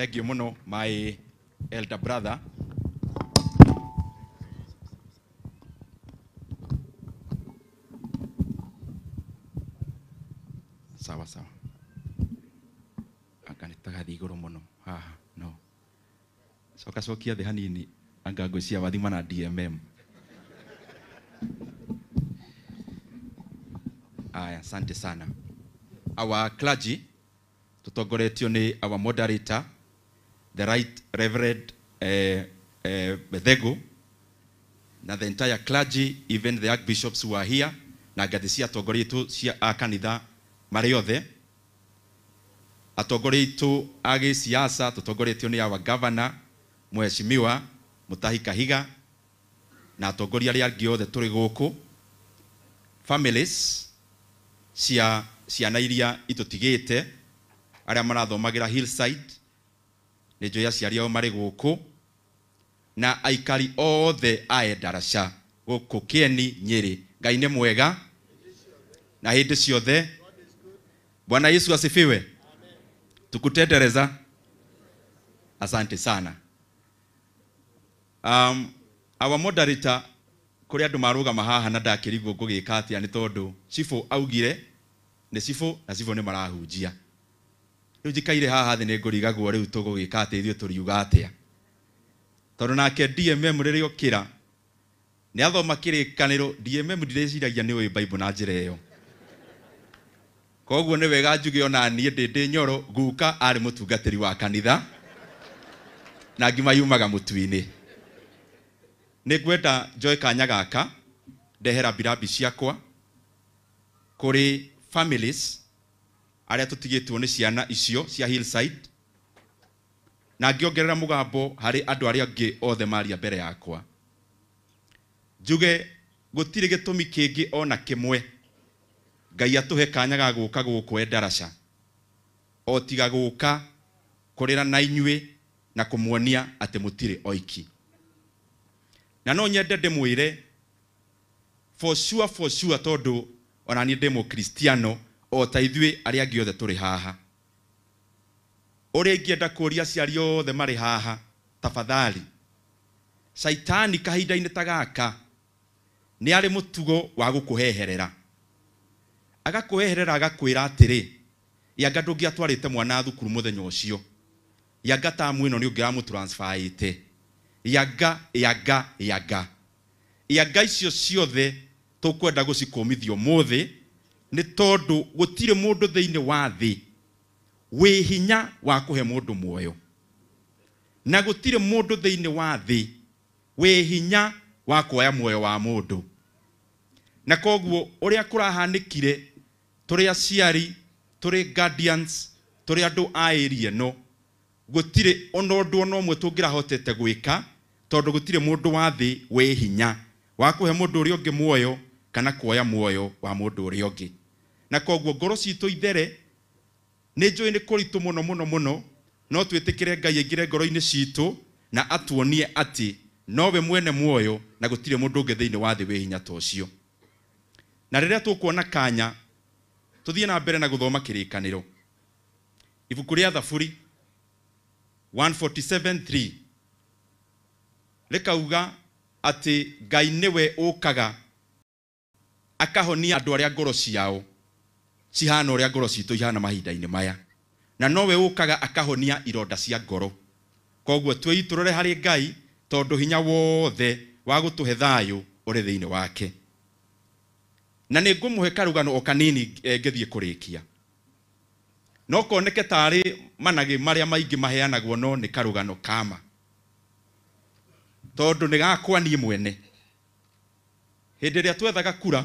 Thank you muno my elder brother. Sawa sawa. Anga nitagathi iguru muno. Haha no. Coka cokia thi hanini anga ngwĩcia wathima na DMM. Aya, asante sana. Our clergy tutogoretio ni our moderator the Right Reverend uh, uh, Bethego na the entire clergy even the archbishops who are here na ngathĩ cia atongoria itũ cia a kanitha marĩ othe atongoria itũ a gĩciaca tũtongoretio nĩ awa gavana mheshimiwa Mutahi Kahiga na atongoria arĩa angĩ othe turi gũkũ families cia ciana iria itũtigĩte arĩa marathomagira hillside nä njå ä aciari ao marä gå kå na aikari othe aendaraca gå kå kä eni nyä ngai nä mwega na hä ndä ciothe bwana yesu asifiwe tukutendereza asante sana um, our moderator kuri andu marugama haha na ndakirigwo ngugika atia nä tondu cibå augire nä cibå na cibå nä marahunjia rä u njikaire kaire haha thä nä ngå rigagwo rä u tå gå gä ka atä ithuä tå riuga atä a tondå nake dmm rä rä okä ra nä athoma kä rä kanä rå dmm ndirä ciragia nä å bible na njä ra ä yo koguo nä wega njuge ona niä ndä ndä nyoro guka arä må tungatä ri wa kanitha na ngima yumaga må tu-inä nä ngwenda njoe kanya gaka ndehera birambi ciakwa kå rä families aria tũtigĩtwo ni ciana icio cia hillside na ngiongerera mugambo hari andu aria ngi othe maria mbere yakwa njuge gutire gitumi kingi ona kimwe ngai atuhe kanya ga guka guku endaraca o tiga gũũka kũrĩra na inyuĩ na kumwonia atĩ mutire oiki na no nyende ndĩmwĩre for sure for sure tondũ ona niĩ ndĩ o ta ithuĩ arĩa angĩ othe tũrĩ haha ũrĩa ingĩenda kũria aciari othe marĩ haha tabathari caitani kahinda-inĩ ta gaka nĩ arĩ mũtugo wa gũkũheherera agakũheherera agakwĩra atĩrĩ yanga ndũngĩatwarĩte mwana thukuru mũthenya ũcio yanga tamu ĩno nĩ ũngĩramũtransfaĩte yanga yanga yanga yanga icio ciothe tũkwenda gũcikũmithia ũmũthĩ nä tondå gå tirä må ndå thä inä wa thä wä hinya wa kå he må ndå muoyo na gå tirä må ndå thä inä wa thä wä hinya wa kuoya muoyo wa må ndå na koguo å rä a kå rahanä kire tå rä aciari tå rä guardians tå rä andå ä no gå tirä ona ndå ona mwe tå ngä rahotete gwä ka tondå gå tirä må ndå wa thä wä hinya wa kå he må ndå å rä a å ngä muoyo kana kuoya muoyo wa må ndå å rä a å ngä na koguo ngoro citå ithere nä njå ä nä kå ritå må no må no må no no twä tä kä re ngai aingä re ngoro-inä citå na atuonie atä nowe mwene muoyo na gå tirä må ndå å ngä thä inä wa thä wä hinya ta å cio na rä rä a tå kuona kanya tå thiä na mbere na gå thoma kä rä kanä ro ibuku rä a thaburi 147:3 kauga atä ngai å kaga akahonia arä a ngoro ciao cihana uria ngoro citu ihana mahinda ini maya na nowe ukaga akahonia ironda cia ngoro koguo twĩitũrũre hari ngai tondu hinya wothe wa gutuhe thayũ uri thĩinĩ wake na ni ngumuhe karugano okanini kanini eh, ngĩthiĩ kũrĩkia no koneke tari managĩ maria maingi maheanagwo no ni karugano kama tondu ni gakwa niĩ mwene hĩndĩ ĩrĩa twethaga kura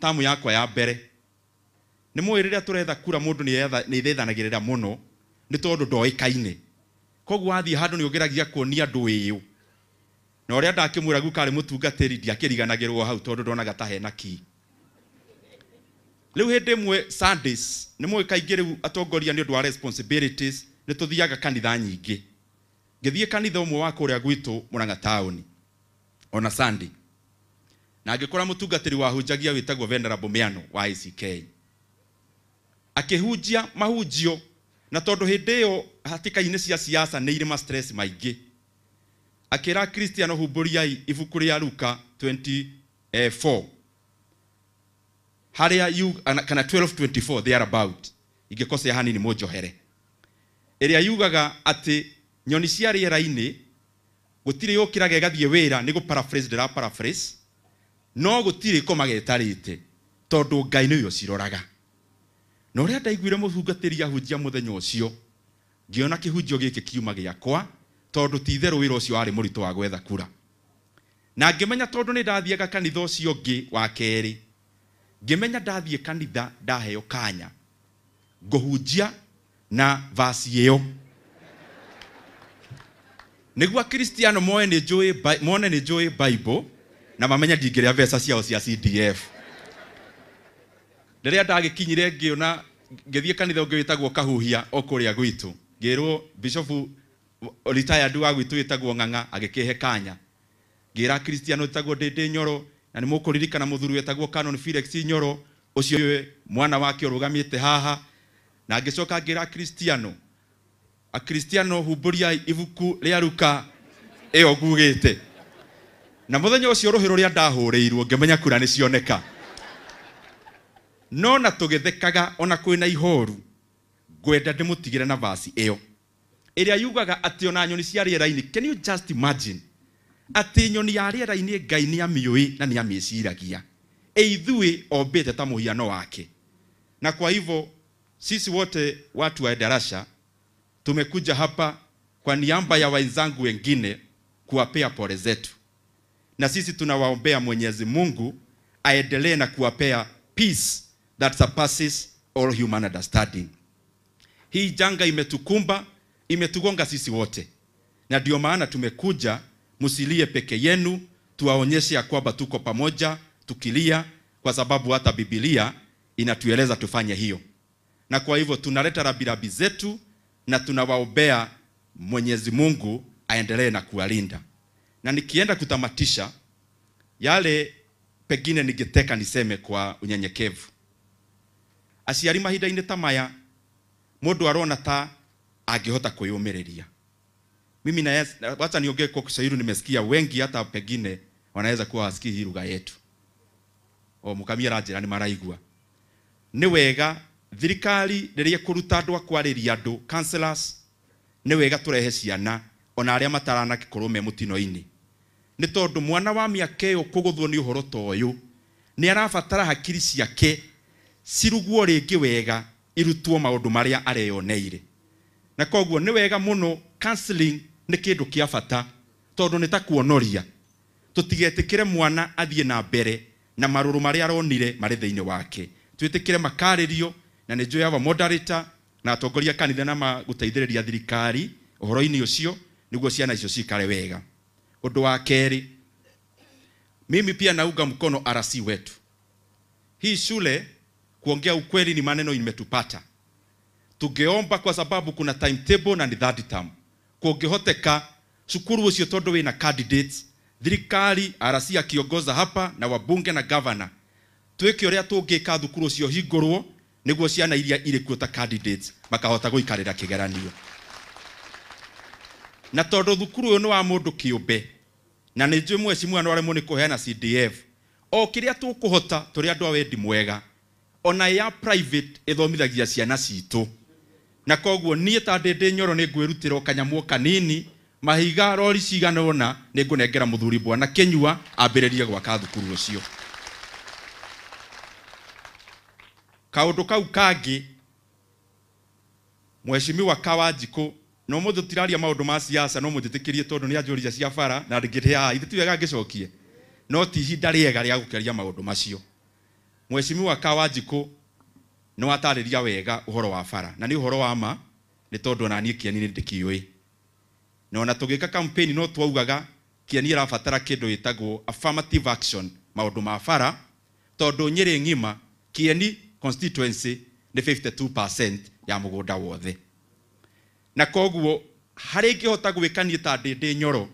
tamu yakwa ya mbere nä må ä rä rä a tå retha kura må ndå nä ithethanagä rä ra må no nä tondå ndoäkaine koguo wathiä handå nä å ngeragia kuonia andå ä yå na å rä a ndakä mwä ra gukarä må tungatä ri ndiakä riganagä rwo hau tondå ndonaga ta hena ki rä u hä ndä ĩmwe nä må kaingä rä u atongoria nä å ndå wa nä tå thiaga kanitha nyingä ngä thiä kanitha å mwe wa kå rä a gwitå må ranga taåni ona sunday na ngä kora må tungatä ri wahunjagia wä tagwo venerable miano wa ack akihujia mahujio na tondu hindi iyo hatikaini cia siasa ni irima stress maingi akira Kristiano humburiai ibuku ria Luka 24 eh, haria yu kana 12:24 there about ingikosea hanini munjohere iria yugaga ati nyoni cia rĩera-inĩ gũtirĩ yũkĩraga ĩgathiĩ wĩra nĩ gũparaphrase ndĩra paraphrase no gũtirĩ komaga ĩtarĩte tondũ ngai nĩwe ũciroraga rä a ndaiguire mutungatiri ahunjia ona ucio hunjio gä kä kiuma giakwa tondu ti å cio warä må ritå wa gwetha kura na menya tondå nä ndathiaga kanitha cio ngä wa ngä menya ndathiä kanitha ndaheo kanya hunjia na vasi ĩyo nĩguo akristiano mone nĩ njũĩ bible na rä a mbeca ciao cia cdf riria ndagikinyire ngiona ngithie kanitha ungi witagwo kahuhia okuria gwitu ngirwo bishop retired wa gwitu witagwo ng'ang'a agikihe kanya ngira kristiano witagwo ndindi nyoro na nä må kå ririkana må thuri wetagwo canon felix nyoro å cio mwana wake å rå gamä haha na ngä coka ngä ra kristiano akristiano humbå ria ibuku rä a ruka ä yo ngugä te na må thenya å cio rå hä rå rä a ndahå rä irwo ngä menya kura nä cioneka no na tugithekaga ona kwina ihoru ngwenda ndimutigire na basi iyo iria yugaga ati ona nyoni cia rĩera-inĩ can you just imagine ati nyoni ya rĩera-inĩ ngai nĩ amĩũĩ na nĩ amĩciragia ithuĩ ombĩte ta mũhiano wake na kwa hivyo sisi wote watu wa darasha tumekuja hapa kwa niamba ya wenzangu wengine kuwapea pole zetu na sisi tunawaombea Mwenyezi Mungu aendelee na kuwapea peace that surpasses all human understanding. Hii janga imetukumba, imetugonga sisi wote, na ndio maana tumekuja, musilie peke yenu, tuwaonyeshe ya kwamba tuko pamoja tukilia, kwa sababu hata Biblia inatueleza tufanye hiyo. Na kwa hivyo tunaleta rabirabi zetu na tunawaombea Mwenyezi Mungu aendelee na kuwalinda. Na nikienda kutamatisha yale, pengine ningeteka niseme kwa unyenyekevu aciari mahinda-inĩ ta maya mundu arona ta angehota kuyumiria mimi na wacha niongee kwa Kiswahili. Nimesikia wengi hata pengine wanaweza kuwa wasikii hii lugha yetu, o mukamia ranjira ni maraigua. Ni wega thirikari rĩrĩa kũruta andũ a kwarĩria andũ counselors, ni wega tũrehe ciana ona arĩa mataranakorwo me mũtino-inĩ, nĩ tondũ mwana wa mĩaka ĩyo kũgũthwo nĩ ũhoro ta ũyũ nĩ arabatara hakiri ciake cirugwo rĩngĩ wega irutwo maũndũ marĩa areyoneire na koguo nĩ wega mũno counseling nĩ kĩndũ kĩa bata tondũ nĩ ta kuonoria tũtigetĩkĩre mwana athiĩ na mbere na marũrũ marĩa aronire marĩ thĩinĩ wake twĩtĩkĩre makarĩrio na nĩ njũĩ ava moderator na atongoria kanitha na magũteithĩrĩria thirikari ũhoro-inĩ ũcio nĩguo ciana icio cikare wega ũndũ wa kerĩ mimi pia naunga mkono arasi wetu hii shule Kuongea ukweli ni maneno imetupata, tungeomba kwa sababu kuna timetable na ni third term. Kungihoteka cukuru ucio tondu wina candidates, thirikari arasi akiongoza hapa na wabunge na gavana, twike uria tungika thukuru ucio hingurwo niguo ciana iria iri kuo ta candidates makahota guikarira kigeranio na tondu thukuru uyu ni wa mundu kiumbe na ni njui mweci mwana aremwo ni kuheana CDF o kiria tukuhota turi andu a wendi mwega ona ya private ithomithagia ciana citå na koguo niä ta ndä ndä nyoro nä ngwä rutä ra kanyamwo kanini mahiga rori cigana ona nä ngå nengera må thuri bwana kinyua ambä gwaka thukuru å cio ndå kau kangä mwecimi wa kawanjikå no må tiraria maå ndå ma siasa no må njä tä kä rie cia bara na ngä ithe wega ngä no ti ihinda rĩega ria gukeria maũndũ macio mweshimiwa kawajiko nä watarä wega å horo wa bara na nä å horo wa ma nä tondå ona niä kiani nä ndä na ona tå gä ka kampeni no twaugaga kiani ä rabatara kä ndå ä tagwo maå ndå ma bara tondå nyä ng'ima kieni constituency nä 52% ya må gå nda wothe na koguo harä ngä hota gwä kaniä ta ndä ndä nyoro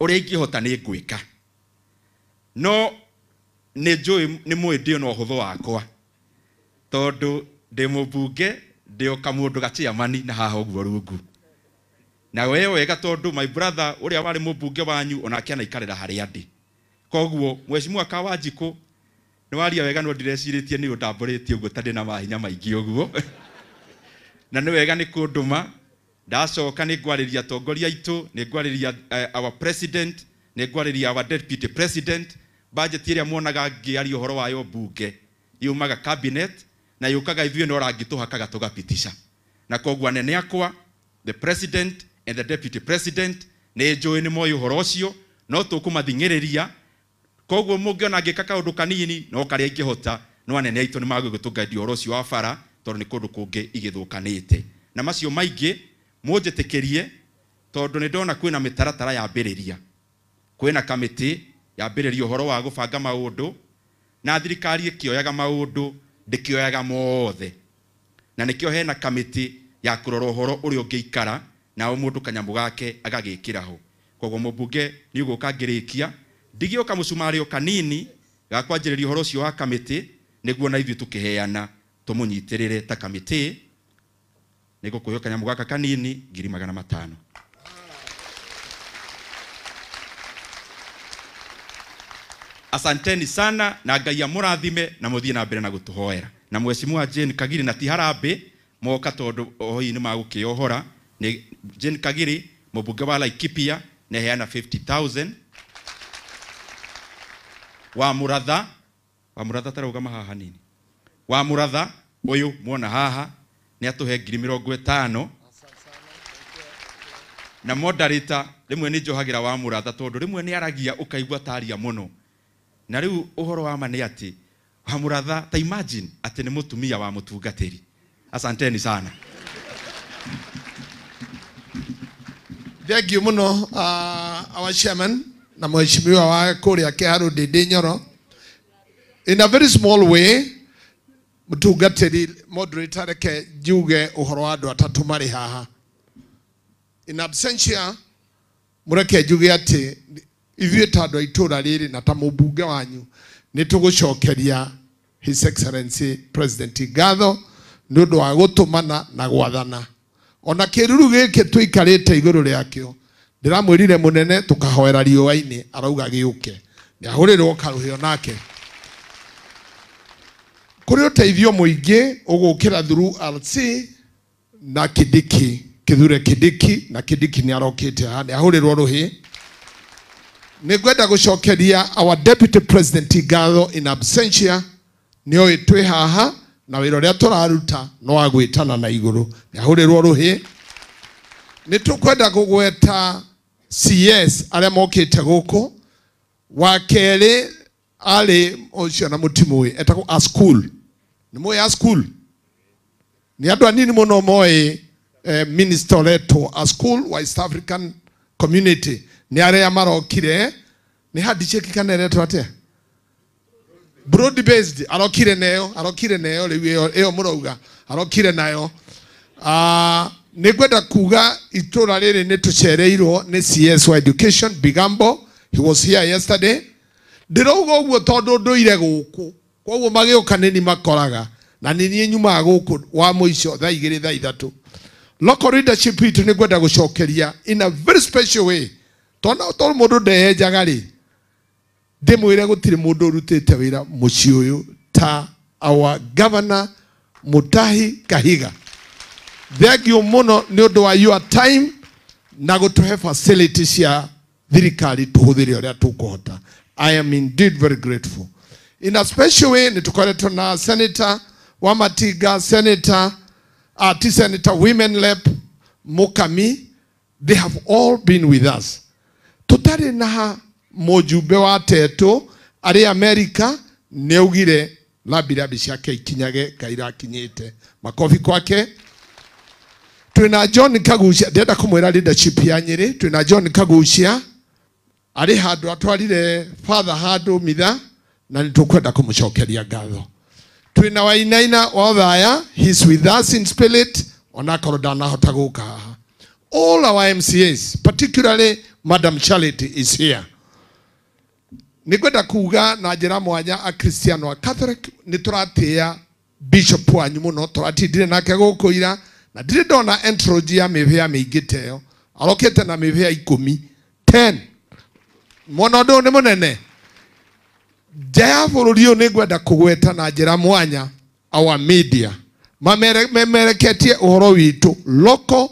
å rä a ingä hota nä ngwä ka no nä njå nä mwä ndä na å hå thå wakwa tondå ndä må mbunge ndä o kamå ndå gaciamani na haha å guo rungu na weyo wega tondå my brother å rä a warä må mbunge wanyu onake anaikarä ra harä a ndä koguo mwecimua ka wa njikå nä waria wega no ndirecirä tie nä å ndambå rä tie å guo tandä na mahinya maingä å guo na nä wega nä kå ndå ma ndacoka nä ngwarä ria atongoria aitå nä ngwarä ria eh, our president nä ngwarä ria our deputy president bajeti iria muonaga ngiaria uhoro wayo bunge yumaga cabinet na yukaga ithuĩ no rangĩtũhakaga tũgapitisha na koguo anene akwa the president and the deputy president nĩ njũĩ nĩ moĩ ũhoro ũcio no tũkũmathing'ĩrĩria koguo mũngĩona ngĩka kaũndũ kanini no karĩa ingĩhota no anene aitũ nĩ magũgĩtũngaithia ũhoro ũcio wa bara tondũ nĩ kũndũ kũngĩ igĩthũkanĩte na macio maingĩ mũnjĩtĩkĩrie tondũ nĩ ndona kwĩna mĩtaratara yambĩrĩria kwĩna kamĩtĩ yambĩrĩria ũhoro wa gũbanga maũndũ na thirikari ĩkĩoyaga maũndũ ndĩkĩoyaga mothe na nĩkĩo hena kamĩtĩ ya kũrora ũhoro ũrĩa ũngĩikara nao mũndũ kanyamũ gake agagĩkĩra ho koguo mũmbunge nĩ ũgũka ngĩrĩkia ndigĩoka mũcumarĩ o kanini ga kwanjĩrĩria ũhoro ũcio wa kamĩtĩ nĩguo na ithuĩ tũkĩheana tũmũnyitĩrĩre ta kamĩtĩ nĩgũkũhio kanyamũ gaka kanini ngiri magana matano asanteni sana na ngai amurathime na muthie na mbere na gutuhoera na wa Jane Kagiri na Tiharambe moka tondu ohoi-ini magukiohora ni Jane Kagiri mubunge wa Laikipia heana 50000 wa muratha wa muratha tarugama haha nini wa muratha uyu muona haha ni atuhe ngiri mirongo itano na moderator rimwe ni njohagira wa muratha tondu rimwe ni aragia ukaigua taria muno na riu uhoro wa ma ni ati wa muratha ta imagine ati ni mutumia wa mutungatiri asanteni sana thank you muno uh, our chairman na mheshimiwa wa kuria ndä ndä nyoro in a very small way mutungatiri moderator reke njuge uhoro wa andå atatu mari haha in absentia mureke njuge ati ithuä ta andå a itå ra rä rä na ta må wanyu nä tå gå cokeria his excellency president ngatho nä å ndå wa gå tå mana na gwathana ona kä ruru gä kä twä ikarä te igå rå rä akä ndä ramwä rire må nene tå arauga gä å ke nä nake kå rä å teithio må ingä å gå kä ra thuru rc na kä ndä ki kä thure kä na kä ndä ki nä arokä te nä ahå rå hä nigwenda gucokeria our deputy president ngatho in absentia nioä twä haha na wä ra å rä a tå raruta no agwätana na iguru rå nä ahå rä rwo kwenda gå cs arä a mokä te gå kå wa kerä arä å cio na må timå ä etagwo nä a school ni andå anini må no moä minister a school wa eh, east african community ni aria marokire ni handiceki kana retwa atia broad based arokire neyo arokire neyo riu eyo murauga arokire nayo ah uh, ni kwenda kuga itå ra rä rä nä tå CS education bigambo he was here yesterday ndä rauga å guo tondå ire gå kå koguo magiuka å kaneni makoraga na nä niä nyumaga gå wa må ico thaithatu local leadership itå nä ngwenda gå cokeria in a very special way tona to mundu ndeyenjaga ri ndimwire gutire mundu urutite wira muci uyu ta our governor Mutahi Kahiga thank you muno ni undu wa your time na gutuhe facilities ya thirikari tuhuthire uria tukota i am indeed very grateful in a special way ni nitukoretwo na senator Wamatiga, Senator, ati Senator Women Lep, Mukami, they have all been with us yarä na må njumbe wa tetå ari amerika nä augire rambirambi ciake ikinyage kaira rakinyä makofi makobi kwake twina john kagucia ndenda kå mwä ra leadership ya nyä twina john kagucia arä handå atwarire father handå mitha na nä tå kwenda kå må cokeria ngatho twina wainaina wa thaya he's with us in spirit onakorwo ndanahota gå haha all our mcas particularly Madam Charlotte is here nikwenda kuga na jira mwanya a Kristiano a Catholic nituratia bishop wa muno turatindire nake gukuira na na ndire dona entrology ya mivia miingi teyo Alokete na mivia ikumi Ten. mwana ndu ni munene Jaya ya bururi uyu ningwenda kugweta na jira mwanya our media mamereketie uhoro witu local